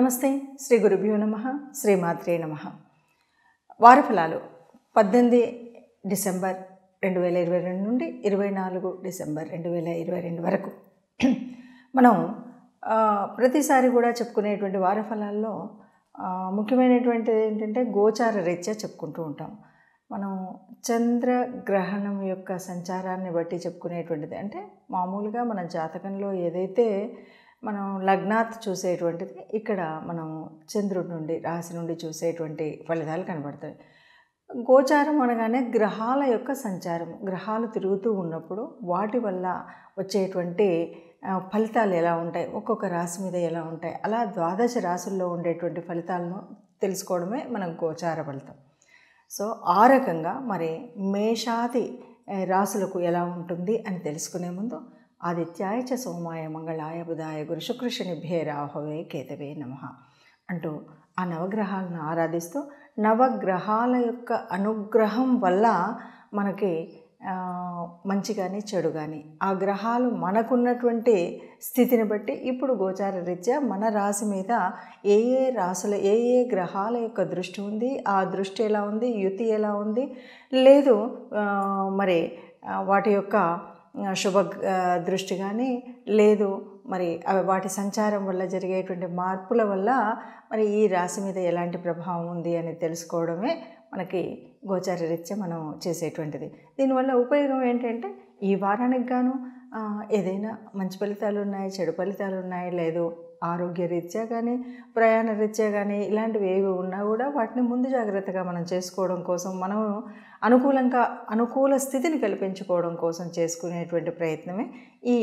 నమస్తే శ్రీ గురుభ్యో నమ శ్రీ మాత్రే నమ వారఫలాలు పద్దెనిమిది డిసెంబర్ రెండు వేల ఇరవై రెండు నుండి ఇరవై నాలుగు డిసెంబర్ రెండు వేల ఇరవై రెండు వరకు మనం ప్రతిసారి కూడా చెప్పుకునేటువంటి వారఫలాల్లో ముఖ్యమైనటువంటిది ఏంటంటే గోచార రీత్యా చెప్పుకుంటూ ఉంటాం మనం చంద్రగ్రహణం యొక్క సంచారాన్ని బట్టి చెప్పుకునేటువంటిది అంటే మామూలుగా మన జాతకంలో ఏదైతే మనం లగ్నాత్ చూసేటువంటిది ఇక్కడ మనం చంద్రుడి నుండి రాశి నుండి చూసేటువంటి ఫలితాలు కనబడతాయి గోచారం అనగానే గ్రహాల యొక్క సంచారం గ్రహాలు తిరుగుతూ ఉన్నప్పుడు వాటి వల్ల వచ్చేటువంటి ఫలితాలు ఎలా ఉంటాయి ఒక్కొక్క రాశి మీద ఎలా ఉంటాయి అలా ద్వాదశ రాశుల్లో ఉండేటువంటి ఫలితాలను తెలుసుకోవడమే మనకు గోచార ఫలితం సో ఆ రకంగా మరి మేషాది రాశులకు ఎలా ఉంటుంది అని తెలుసుకునే ముందు ఆదిత్యాయ చ సోమాయ మంగళాయ బుధాయ గురుశుకృష్ణిభ్యే రాహవే కేతవే నమ అంటూ ఆ నవగ్రహాలను ఆరాధిస్తూ నవగ్రహాల యొక్క అనుగ్రహం వల్ల మనకి మంచి కానీ చెడు కానీ ఆ గ్రహాలు మనకున్నటువంటి స్థితిని బట్టి ఇప్పుడు గోచార రీత్యా మన రాశి మీద ఏ ఏ రాశుల ఏ ఏ గ్రహాల యొక్క దృష్టి ఉంది ఆ దృష్టి ఎలా ఉంది యుతి ఎలా ఉంది లేదు మరి వాటి యొక్క శుభ దృష్టి కానీ లేదు మరి అవి వాటి సంచారం వల్ల జరిగేటువంటి మార్పుల వల్ల మరి ఈ రాశి మీద ఎలాంటి ప్రభావం ఉంది అని తెలుసుకోవడమే మనకి రీత్యా మనం చేసేటువంటిది దీనివల్ల ఉపయోగం ఏంటంటే ఈ వారానికి గాను ఏదైనా మంచి ఫలితాలు ఉన్నాయి చెడు ఫలితాలు ఉన్నాయి లేదు ఆరోగ్య రీత్యా కానీ ప్రయాణ రీత్యా కానీ ఇలాంటివి ఏవి ఉన్నా కూడా వాటిని ముందు జాగ్రత్తగా మనం చేసుకోవడం కోసం మనం అనుకూలంగా అనుకూల స్థితిని కల్పించుకోవడం కోసం చేసుకునేటువంటి ప్రయత్నమే ఈ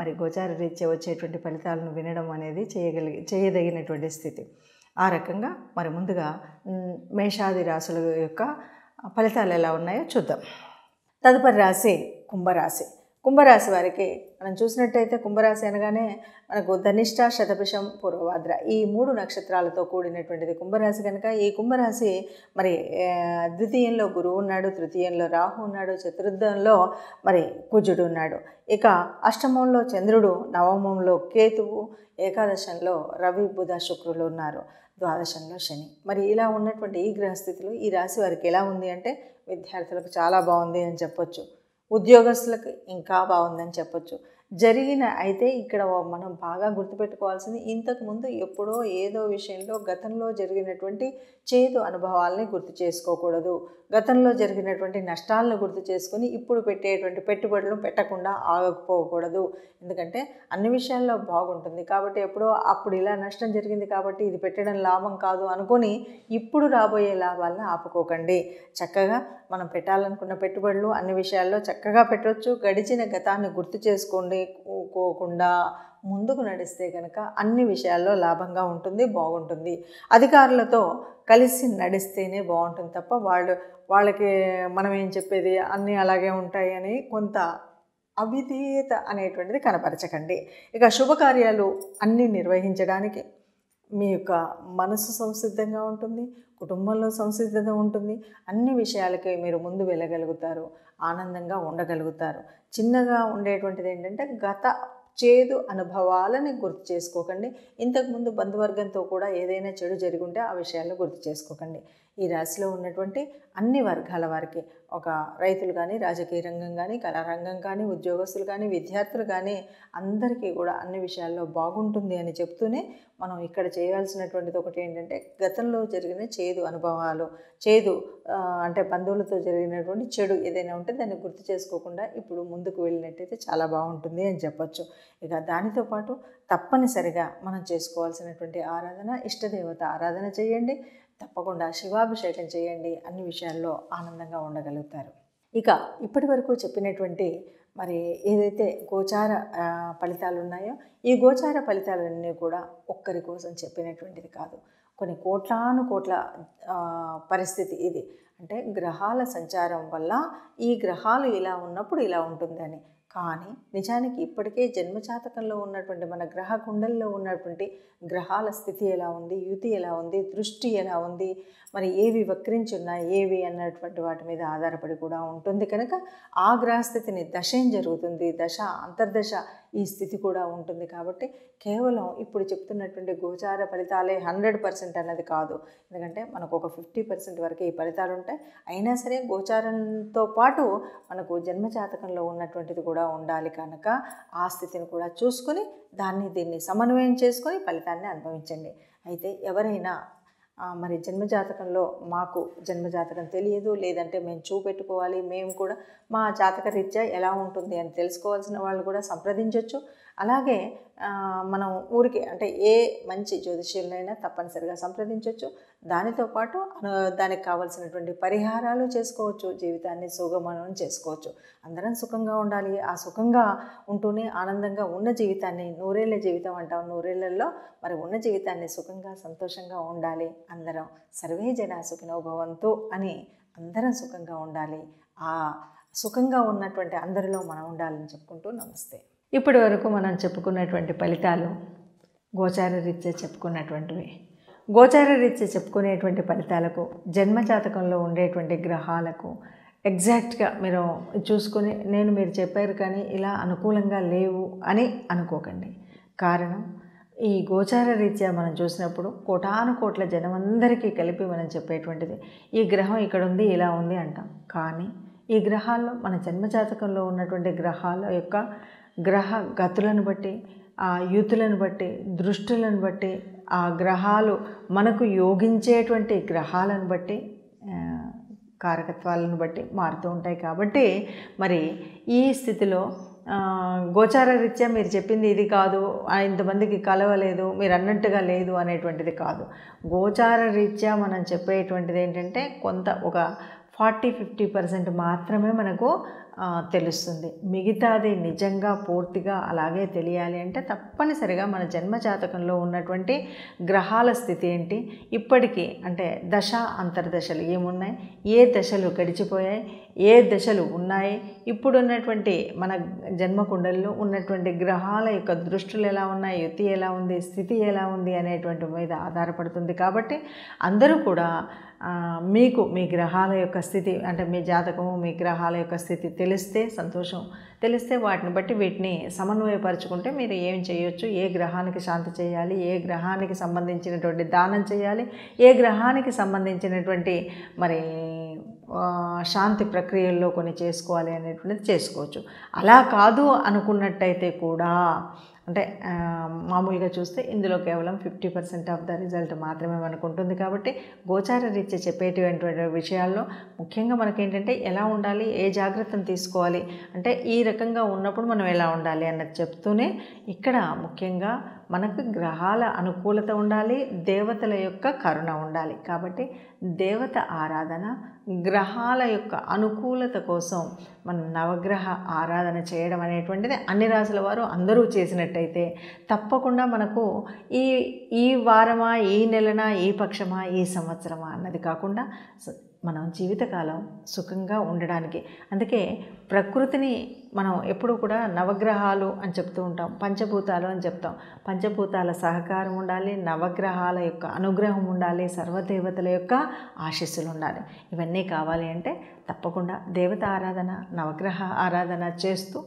మరి గోచార రీత్యా వచ్చేటువంటి ఫలితాలను వినడం అనేది చేయగలిగి చేయదగినటువంటి స్థితి ఆ రకంగా మరి ముందుగా మేషాది రాశుల యొక్క ఫలితాలు ఎలా ఉన్నాయో చూద్దాం తదుపరి రాశి కుంభరాశి కుంభరాశి వారికి మనం చూసినట్టయితే కుంభరాశి అనగానే మనకు ధనిష్ట శతభిషం పూర్వభాద్ర ఈ మూడు నక్షత్రాలతో కూడినటువంటిది కుంభరాశి కనుక ఈ కుంభరాశి మరి ద్వితీయంలో గురువు ఉన్నాడు తృతీయంలో రాహు ఉన్నాడు చతుర్థంలో మరి కుజుడు ఉన్నాడు ఇక అష్టమంలో చంద్రుడు నవమంలో కేతువు ఏకాదశంలో రవి బుధ శుక్రులు ఉన్నారు ద్వాదశంలో శని మరి ఇలా ఉన్నటువంటి ఈ గ్రహస్థితులు ఈ రాశి వారికి ఎలా ఉంది అంటే విద్యార్థులకు చాలా బాగుంది అని చెప్పొచ్చు ఉద్యోగస్తులకు ఇంకా బాగుందని చెప్పొచ్చు జరిగిన అయితే ఇక్కడ మనం బాగా గుర్తుపెట్టుకోవాల్సింది ఇంతకుముందు ఎప్పుడో ఏదో విషయంలో గతంలో జరిగినటువంటి చేదు అనుభవాలని గుర్తు చేసుకోకూడదు గతంలో జరిగినటువంటి నష్టాలను గుర్తు చేసుకుని ఇప్పుడు పెట్టేటువంటి పెట్టుబడులు పెట్టకుండా ఆగకపోకూడదు ఎందుకంటే అన్ని విషయాల్లో బాగుంటుంది కాబట్టి ఎప్పుడో అప్పుడు ఇలా నష్టం జరిగింది కాబట్టి ఇది పెట్టడం లాభం కాదు అనుకొని ఇప్పుడు రాబోయే లాభాలను ఆపుకోకండి చక్కగా మనం పెట్టాలనుకున్న పెట్టుబడులు అన్ని విషయాల్లో చక్కగా పెట్టవచ్చు గడిచిన గతాన్ని గుర్తు చేసుకోండి చదివేకోకుండా ముందుకు నడిస్తే కనుక అన్ని విషయాల్లో లాభంగా ఉంటుంది బాగుంటుంది అధికారులతో కలిసి నడిస్తేనే బాగుంటుంది తప్ప వాళ్ళు వాళ్ళకి మనం ఏం చెప్పేది అన్నీ అలాగే ఉంటాయి అని కొంత అవిధేయత అనేటువంటిది కనపరచకండి ఇక శుభకార్యాలు అన్నీ నిర్వహించడానికి మీ యొక్క మనసు సంసిద్ధంగా ఉంటుంది కుటుంబంలో సంసిద్ధత ఉంటుంది అన్ని విషయాలకి మీరు ముందు వెళ్ళగలుగుతారు ఆనందంగా ఉండగలుగుతారు చిన్నగా ఉండేటువంటిది ఏంటంటే గత చేదు అనుభవాలని గుర్తు చేసుకోకండి ఇంతకుముందు బంధువర్గంతో కూడా ఏదైనా చెడు జరిగి ఉంటే ఆ విషయాలను గుర్తు చేసుకోకండి ఈ రాశిలో ఉన్నటువంటి అన్ని వర్గాల వారికి ఒక రైతులు కానీ రాజకీయ రంగం కానీ కళారంగం కానీ ఉద్యోగస్తులు కానీ విద్యార్థులు కానీ అందరికీ కూడా అన్ని విషయాల్లో బాగుంటుంది అని చెప్తూనే మనం ఇక్కడ చేయాల్సినటువంటిది ఒకటి ఏంటంటే గతంలో జరిగిన చేదు అనుభవాలు చేదు అంటే బంధువులతో జరిగినటువంటి చెడు ఏదైనా ఉంటే దాన్ని గుర్తు చేసుకోకుండా ఇప్పుడు ముందుకు వెళ్ళినట్టయితే చాలా బాగుంటుంది అని చెప్పొచ్చు ఇక దానితో పాటు తప్పనిసరిగా మనం చేసుకోవాల్సినటువంటి ఆరాధన ఇష్టదేవత ఆరాధన చేయండి తప్పకుండా శివాభిషేకం చేయండి అన్ని విషయాల్లో ఆనందంగా ఉండగలుగుతారు ఇక ఇప్పటి వరకు చెప్పినటువంటి మరి ఏదైతే గోచార ఫలితాలు ఉన్నాయో ఈ గోచార ఫలితాలన్నీ కూడా ఒక్కరి కోసం చెప్పినటువంటిది కాదు కొన్ని కోట్లాను కోట్ల పరిస్థితి ఇది అంటే గ్రహాల సంచారం వల్ల ఈ గ్రహాలు ఇలా ఉన్నప్పుడు ఇలా ఉంటుందని కానీ నిజానికి ఇప్పటికే జన్మజాతకంలో ఉన్నటువంటి మన గ్రహ కుండల్లో ఉన్నటువంటి గ్రహాల స్థితి ఎలా ఉంది యుతి ఎలా ఉంది దృష్టి ఎలా ఉంది మరి ఏవి వక్రించున్నాయి ఏవి అన్నటువంటి వాటి మీద ఆధారపడి కూడా ఉంటుంది కనుక ఆ గ్రహస్థితిని దశ ఏం జరుగుతుంది దశ అంతర్దశ ఈ స్థితి కూడా ఉంటుంది కాబట్టి కేవలం ఇప్పుడు చెప్తున్నటువంటి గోచార ఫలితాలే హండ్రెడ్ పర్సెంట్ అన్నది కాదు ఎందుకంటే మనకు ఒక ఫిఫ్టీ పర్సెంట్ వరకు ఈ ఫలితాలు ఉంటాయి అయినా సరే గోచారంతో పాటు మనకు జన్మజాతకంలో ఉన్నటువంటిది కూడా ఉండాలి కనుక ఆ స్థితిని కూడా చూసుకుని దాన్ని దీన్ని సమన్వయం చేసుకొని ఫలితాన్ని అనుభవించండి అయితే ఎవరైనా మరి జన్మజాతకంలో మాకు జన్మజాతకం తెలియదు లేదంటే మేము చూపెట్టుకోవాలి మేము కూడా మా జాతక రీత్యా ఎలా ఉంటుంది అని తెలుసుకోవాల్సిన వాళ్ళు కూడా సంప్రదించవచ్చు అలాగే మనం ఊరికి అంటే ఏ మంచి జ్యోతిష్యులైనా తప్పనిసరిగా సంప్రదించవచ్చు దానితో పాటు దానికి కావలసినటువంటి పరిహారాలు చేసుకోవచ్చు జీవితాన్ని సుగమనం చేసుకోవచ్చు అందరం సుఖంగా ఉండాలి ఆ సుఖంగా ఉంటూనే ఆనందంగా ఉన్న జీవితాన్ని నూరేళ్ళ జీవితం అంటాం నూరేళ్లలో మరి ఉన్న జీవితాన్ని సుఖంగా సంతోషంగా ఉండాలి అందరం సర్వే జన సుఖనోభవంతు అని అందరం సుఖంగా ఉండాలి ఆ సుఖంగా ఉన్నటువంటి అందరిలో మనం ఉండాలని చెప్పుకుంటూ నమస్తే ఇప్పటి వరకు మనం చెప్పుకున్నటువంటి ఫలితాలు గోచార రీత్యా చెప్పుకున్నటువంటివి గోచార రీత్యా చెప్పుకునేటువంటి ఫలితాలకు జన్మజాతకంలో ఉండేటువంటి గ్రహాలకు ఎగ్జాక్ట్గా మీరు చూసుకొని నేను మీరు చెప్పారు కానీ ఇలా అనుకూలంగా లేవు అని అనుకోకండి కారణం ఈ గోచార రీత్యా మనం చూసినప్పుడు కోటాను కోట్ల జనం అందరికీ కలిపి మనం చెప్పేటువంటిది ఈ గ్రహం ఇక్కడ ఉంది ఇలా ఉంది అంటాం కానీ ఈ గ్రహాల్లో మన జన్మజాతకంలో ఉన్నటువంటి గ్రహాల యొక్క గ్రహ గతులను బట్టి ఆ యూతులను బట్టి దృష్టులను బట్టి ఆ గ్రహాలు మనకు యోగించేటువంటి గ్రహాలను బట్టి కారకత్వాలను బట్టి మారుతూ ఉంటాయి కాబట్టి మరి ఈ స్థితిలో గోచార రీత్యా మీరు చెప్పింది ఇది కాదు ఇంతమందికి కలవలేదు మీరు అన్నట్టుగా లేదు అనేటువంటిది కాదు గోచార రీత్యా మనం చెప్పేటువంటిది ఏంటంటే కొంత ఒక ఫార్టీ ఫిఫ్టీ పర్సెంట్ మాత్రమే మనకు తెలుస్తుంది మిగతాది నిజంగా పూర్తిగా అలాగే తెలియాలి అంటే తప్పనిసరిగా మన జన్మ జాతకంలో ఉన్నటువంటి గ్రహాల స్థితి ఏంటి ఇప్పటికీ అంటే దశ అంతర్దశలు ఏమున్నాయి ఏ దశలు గడిచిపోయాయి ఏ దశలు ఉన్నాయి ఇప్పుడున్నటువంటి మన జన్మ కుండల్లో ఉన్నటువంటి గ్రహాల యొక్క దృష్టిలు ఎలా ఉన్నాయి యుతి ఎలా ఉంది స్థితి ఎలా ఉంది అనేటువంటి మీద ఆధారపడుతుంది కాబట్టి అందరూ కూడా మీకు మీ గ్రహాల యొక్క స్థితి అంటే మీ జాతకము మీ గ్రహాల యొక్క స్థితి తెలిస్తే సంతోషం తెలిస్తే వాటిని బట్టి వీటిని సమన్వయపరచుకుంటే మీరు ఏం చేయొచ్చు ఏ గ్రహానికి శాంతి చేయాలి ఏ గ్రహానికి సంబంధించినటువంటి దానం చేయాలి ఏ గ్రహానికి సంబంధించినటువంటి మరి శాంతి ప్రక్రియల్లో కొన్ని చేసుకోవాలి అనేటువంటిది చేసుకోవచ్చు అలా కాదు అనుకున్నట్టయితే కూడా అంటే మామూలుగా చూస్తే ఇందులో కేవలం fifty percent of the result మాత్రమే మనకు ఉంటుంది కాబట్టి గోచార రీత్యా చెప్పేటువంటి విషయాల్లో ముఖ్యంగా మనకేంటంటే ఎలా ఉండాలి ఏ జాగ్రత్తను తీసుకోవాలి అంటే ఈ రకంగా ఉన్నప్పుడు మనం ఎలా ఉండాలి అన్నది చెప్తూనే ఇక్కడ ముఖ్యంగా మనకు గ్రహాల అనుకూలత ఉండాలి దేవతల యొక్క కరుణ ఉండాలి కాబట్టి దేవత ఆరాధన గ్రహాల యొక్క అనుకూలత కోసం మనం నవగ్రహ ఆరాధన చేయడం అనేటువంటిది అన్ని రాసుల వారు అందరూ చేసినట్టయితే తప్పకుండా మనకు ఈ ఈ వారమా ఈ నెలనా ఈ పక్షమా ఈ సంవత్సరమా అన్నది కాకుండా మనం జీవితకాలం సుఖంగా ఉండడానికి అందుకే ప్రకృతిని మనం ఎప్పుడూ కూడా నవగ్రహాలు అని చెప్తూ ఉంటాం పంచభూతాలు అని చెప్తాం పంచభూతాల సహకారం ఉండాలి నవగ్రహాల యొక్క అనుగ్రహం ఉండాలి సర్వదేవతల యొక్క ఆశీస్సులు ఉండాలి ఇవన్నీ కావాలి అంటే తప్పకుండా దేవత ఆరాధన నవగ్రహ ఆరాధన చేస్తూ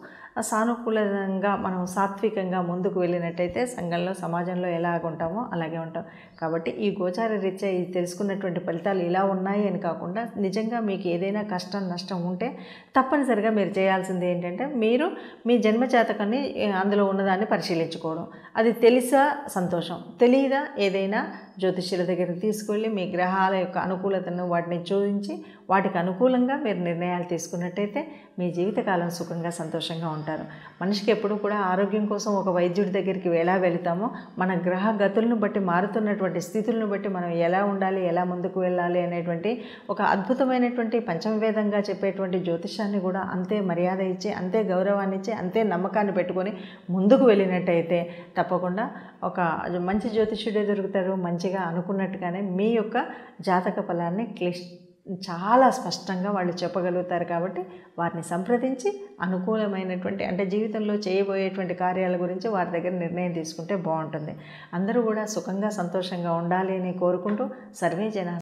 సానుకూలంగా మనం సాత్వికంగా ముందుకు వెళ్ళినట్టయితే సంఘంలో సమాజంలో ఎలాగ ఉంటామో అలాగే ఉంటాం కాబట్టి ఈ గోచార రీత్యా ఈ తెలుసుకున్నటువంటి ఫలితాలు ఇలా ఉన్నాయి అని కాకుండా నిజంగా మీకు ఏదైనా కష్టం నష్టం ఉంటే తప్పనిసరిగా మీరు చేయాల్సింది ఏంటంటే మీరు మీ జన్మజాతకాన్ని అందులో ఉన్నదాన్ని పరిశీలించుకోవడం అది తెలుసా సంతోషం తెలియదా ఏదైనా జ్యోతిష్యుల దగ్గర తీసుకువెళ్ళి మీ గ్రహాల యొక్క అనుకూలతను వాటిని చూపించి వాటికి అనుకూలంగా మీరు నిర్ణయాలు తీసుకున్నట్టయితే మీ జీవితకాలం సుఖంగా సంతోషంగా ఉంటారు మనిషికి ఎప్పుడు కూడా ఆరోగ్యం కోసం ఒక వైద్యుడి దగ్గరికి ఎలా వెళ్తామో మన గ్రహ గతులను బట్టి మారుతున్నటువంటి స్థితులను బట్టి మనం ఎలా ఉండాలి ఎలా ముందుకు వెళ్ళాలి అనేటువంటి ఒక అద్భుతమైనటువంటి పంచమవేదంగా చెప్పేటువంటి జ్యోతిషాన్ని కూడా అంతే మర్యాద ఇచ్చి అంతే గౌరవాన్ని ఇచ్చి అంతే నమ్మకాన్ని పెట్టుకొని ముందుకు వెళ్ళినట్టయితే తప్పకుండా ఒక మంచి జ్యోతిషుడే దొరుకుతారు మంచిగా అనుకున్నట్టుగానే మీ యొక్క జాతక ఫలాన్ని క్లిష్ట చాలా స్పష్టంగా వాళ్ళు చెప్పగలుగుతారు కాబట్టి వారిని సంప్రదించి అనుకూలమైనటువంటి అంటే జీవితంలో చేయబోయేటువంటి కార్యాల గురించి వారి దగ్గర నిర్ణయం తీసుకుంటే బాగుంటుంది అందరూ కూడా సుఖంగా సంతోషంగా ఉండాలి అని కోరుకుంటూ సర్వే జన